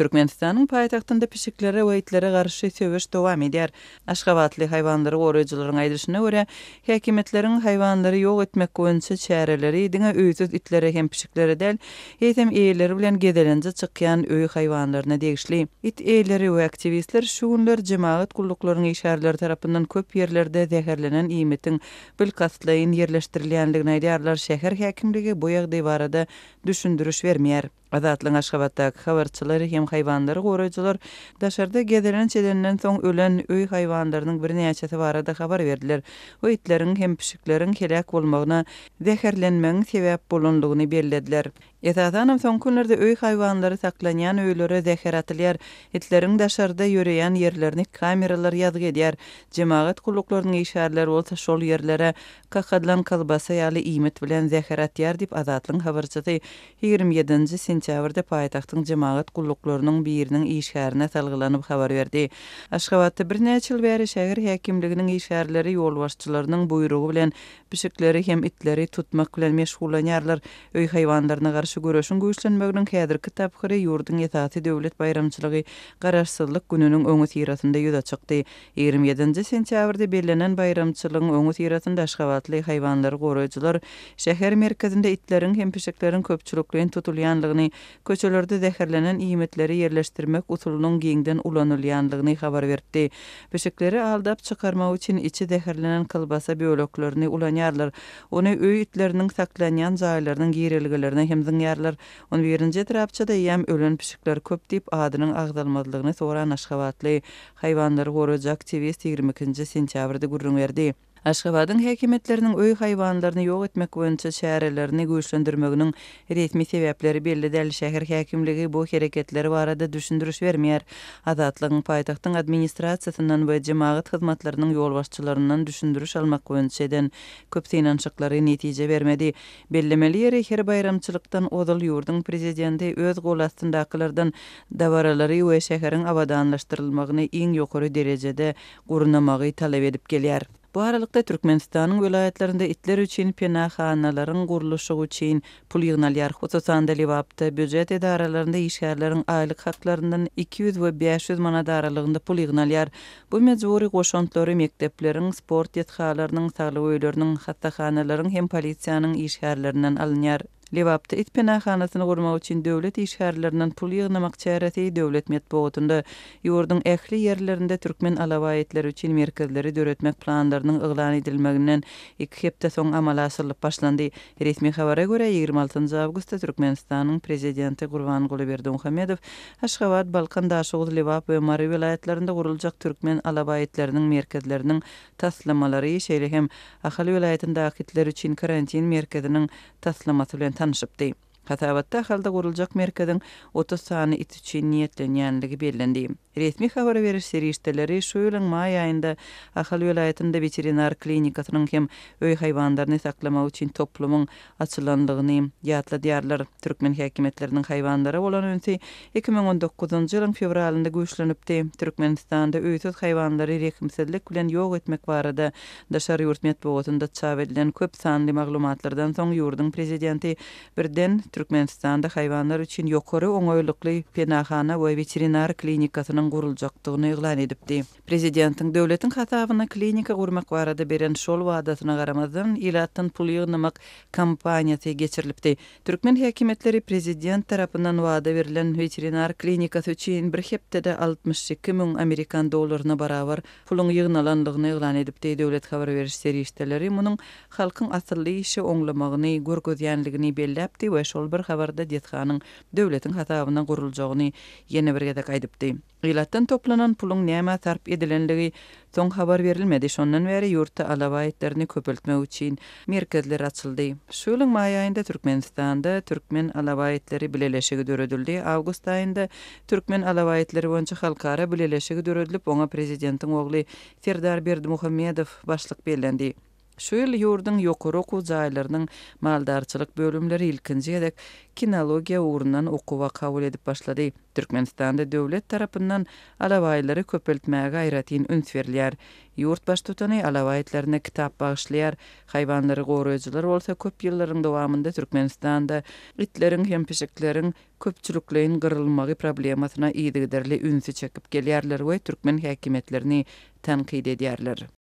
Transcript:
Türkmenistanyň paýtagtynda pişiklere we itlere garşy söwüş dowam edýär. Aşgabatly haýwanlary goraýjylaryň aýdyşyna görä, häkimetleriň haýwanlary ýok etmek goýunça çäreleri diňe öýsüz itlere hem pişiklere däl, hem eýerleri bilen gedelenje çykýan öý haýwanlaryna degişli. It eýerleri we aktivistler şu günler jemaat gullyklaryň işgärleri tarapyndan köp ýerlerde zäherlenen iýmetiň bilkastlaýyn ýerleşdirilýändigini aýdyarlar. Şäher häkimligi bu ýagdaýda düşündürüş bermeýär. Azatlyň Aşgabatdaky habarçylary hem haýwanlary goraýjylar daşarda gezelen çelenden soň ölen öý haýwanlarynyň bir näçesi barada habar berdiler. Bu itleriň hem pişikleriň helak bolmagyna, zäherlenmegiň sebäp bolanlygyny bellediler. Etatanam son kunlarda öy hayvanları taklanýan öýlere zäher atylýar, etleriň daşarda ýöreýän yerlerini kameralar ýazgy edýär. Jemaat gullyklarynyň işgärleri bolsa şol yerlere kakadlan kalbasa ýaly iýmet bilen zäher atýar diýip azatlyk 27-nji sentýabrda paýtagtyň jemaat gullyklarynyň biriniň işgärine talgylanyp habar berdi. Aşgabatda birnäçe ýyl bäri şäher häkimliginiň işgärleri ýol buyrugy bilen bişikleri hem itleri tutmak bilen meşgullanýarlar. Öý haýwanlaryna garşı görüşün güýçlenmegini häzir kitap hyry ýurdun ýetäti döwlet bayramçylygy garaşsyzlyk gününiň öňe tiratynda ýüze çykdy. 27-nji sentýabrda berlenen bayramçylygyň öňe tiratynda aşgabatly haýwanlar goraýjylar şäher merkezinde itleriň hem pişikleriň köpçülükli tutulýanlygyny, köçelerde zäherlenen iýmetleri ýerleşdirmek usulunyň giňden ulanylýanlygyny habar berdi. Pişikleri aldap çykarmak üçin içi zäherlenen kılbasa bölüklerini ulanýarlar. Ony öý itleriniň saklanýan zaýlarynyň giýerilgilerine hem ýarlar. Onu birinji tarapçada ýam ölen pişikler köp diýip adynyň agdalmazlygyny sowran aşgabatly haýwanlar TV 22-nji sentýabrda gurrun berdi. Aşgabadyň häkimetleriniň öý haýwanlaryny ýok etmek boýunça çäherelerini güýçlendirmeginiň ritmi sebäpleri belli däl. Şäher häkimligi bu hereketleri barada düşündürüş bermeýär. Azatlygyň paýtagtyň administrasiýasynyň we jemagat hyzmatlarynyň ýol başçylarynyň düşündürüş almak boýunça köp synançyklary netije bermedi. Bellemeli ýere her bayramçylykdan odal ýurdun prezidenti öz gol astynda akylardan dawaralary we şäheriň awadanlaşdyrylmagyny iň ýokary derejede gurunamagy talap edip gelýär. Bu aralıkta Türkmenistan'ın velayetlerinde itler için pena khanaların kuruluşu üçin pul yığınal yar khususandali vabda bücret edaralarında işgarların aylık haklarından 200 ve 500 manat aralığında pul yığınal Bu mezuri goşantları mekteplerin, sport yetxalarının sallarının, sallarının, hatta sallarının, hem sallarının, işgärlerinden sallarının, Levapta it penahanasını qurmaq üçin dövlet işgärlerinden pul yığnamaq çərəsi dövlet metbogatında yurdun əhli yerlerinde Türkmen alavayetleri üçin merkezleri dövretmək planlarının ıqlan edilməqindən iki hepte son amal asırlıq başlandı. Resmi xabara görə 26. avgusta Türkmenistanın prezidenti Qurvan Qulubir Dunxamedov Aşxavad, balqan Daşıqız, Levap və Mari vilayetlərində qurulacaq Türkmen alavayetlerinin merkezlerinin taslamaları işeyli hem Axali vilayetindakitler üçin karantin merkezinin taslaması tanışıpdi. Qatavatda xalda gurulacak merkezin 30 sany itçi niyetlenýänligi bellendi. Resmi habar berir serişteleri şu ýylyň maý aýynda Ahal welaýatynda veterinar klinikasynyň hem öý haýwanlaryny saklamak üçin toplumyň açylandygyny ýatla diýerler türkmen häkimetleriniň haýwanlara bolan önsi 2019-njy ýylyň fevralynda güýçlenipdi. Türkmenistanda öýsüz haýwanlary rehimsizlik bilen ýok etmek barada daşary ýurt medpowatynda çap köp sanly maglumatlardan soň ýurdun prezidenti birden Türkmenistanda haýwanlar üçin ýokary oňaýlykly penahana we veterinar klinikasyny ýerinin gurulýacagyny eýlan edipdi. Prezidentiň döwletiň hatabyna klinika gurmak barada beren şol wadatyna garamazdan ilatyn pul ýygnamak kampaniýasy geçirilipdi. Türkmen häkimetleri prezident tarapyndan wada berilen veterinar klinika üçin bir hepdede 62000 amerikan dollaryna barabar pulun ýygnalandygyny eýlan edipdi. Döwlet habar beriş serişdeleri munyň halkyň asyrly işi oňlamagyny, gurgudýanligini bellepdi we şol bir habarda detxanyň döwletiň hatabyna gurulýacagyny ýene bir gezek aýdypdy. tebqilatdan toplanan pulun näme sarp edilenligi soň habar berilmedi. Şondan beri ýurtda alawa etlerini köpültme üçin merkezler açyldy. Şolun maý aýynda Türkmenistanda türkmen alawa bileleşigi döredildi. Awgust aýynda türkmen alawa etleri halkara bileleşigi döredilip, oňa prezidentiň ogly Ferdar Berdimuhammedow başlyk berlendi. şu ýyl ýurdun ýokary okuw jaýlarynyň bölümleri ilkinji ýedek kinologiýa ugrundan okuwa kabul edip başlady. Türkmenistanda döwlet tarapyndan alawaýlary köpeltmäge gaýratyn üns berilýär. Ýurt başdutany alawaýetlerini kitap bagyşlaýar. Haýwanlary goraýjylar bolsa köp yılların dowamında Türkmenistanda itleriň hem pişikleriň köpçülükleýin gyrylmagy problemasyna ýetirdirli ünsi çekip gelýärler we türkmen häkimetlerini tanqid edýärler.